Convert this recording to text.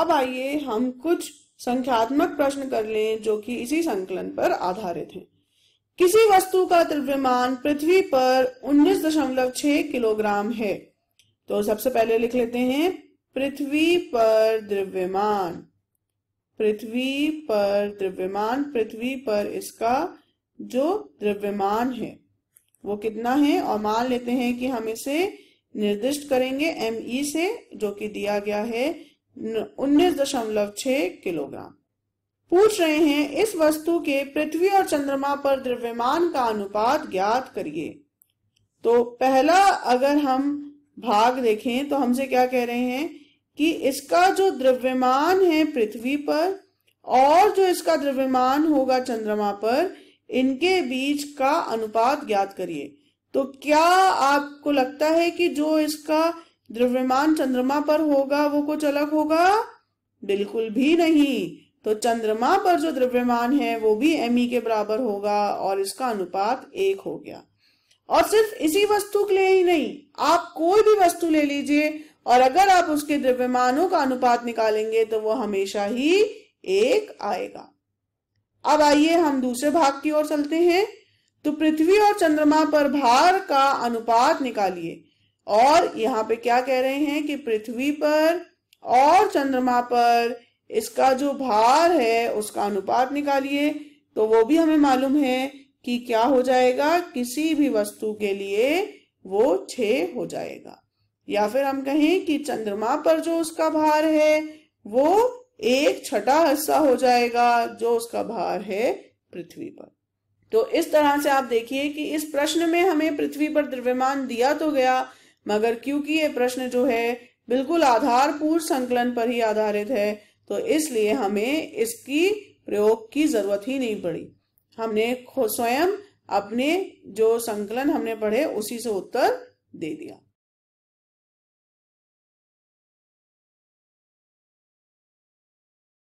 अब आइए हम कुछ संख्यात्मक प्रश्न कर लें जो कि इसी संकलन पर आधारित हैं। किसी वस्तु का द्रव्यमान पृथ्वी पर 19.6 किलोग्राम है तो सबसे पहले लिख लेते हैं पृथ्वी पर द्रव्यमान पृथ्वी पर द्रव्यमान पृथ्वी पर इसका जो द्रव्यमान है वो कितना है और मान लेते हैं कि हम इसे निर्दिष्ट करेंगे एम ई से जो कि दिया गया है उन्नीस दशमलव छ किलोग्राम पूछ रहे हैं इस वस्तु के पृथ्वी और चंद्रमा पर द्रव्यमान का अनुपात ज्ञात करिए तो पहला अगर हम भाग देखें तो हमसे क्या कह रहे हैं कि इसका जो द्रव्यमान है पृथ्वी पर और जो इसका द्रव्यमान होगा चंद्रमा पर इनके बीच का अनुपात ज्ञात करिए तो क्या आपको लगता है कि जो इसका द्रव्यमान चंद्रमा पर होगा वो कुछ अलग होगा बिल्कुल भी नहीं तो चंद्रमा पर जो द्रव्यमान है वो भी एम e के बराबर होगा और इसका अनुपात एक हो गया और सिर्फ इसी वस्तु के लिए ही नहीं आप कोई भी वस्तु ले लीजिए और अगर आप उसके द्रव्यमानों का अनुपात निकालेंगे तो वो हमेशा ही एक आएगा अब आइए हम दूसरे भाग की ओर चलते हैं तो पृथ्वी और चंद्रमा पर भार का अनुपात निकालिए और यहाँ पे क्या कह रहे हैं कि पृथ्वी पर और चंद्रमा पर इसका जो भार है उसका अनुपात निकालिए तो वो भी हमें मालूम है कि क्या हो जाएगा किसी भी वस्तु के लिए वो छ हो जाएगा या फिर हम कहें कि चंद्रमा पर जो उसका भार है वो एक छठा हिस्सा हो जाएगा जो उसका भार है पृथ्वी पर तो इस तरह से आप देखिए कि इस प्रश्न में हमें पृथ्वी पर द्रव्यमान दिया तो गया मगर क्योंकि ये प्रश्न जो है बिल्कुल आधारपूर्ण संकलन पर ही आधारित है तो इसलिए हमें इसकी प्रयोग की जरूरत ही नहीं पड़ी हमने स्वयं अपने जो संकलन हमने पढ़े उसी से उत्तर दे दिया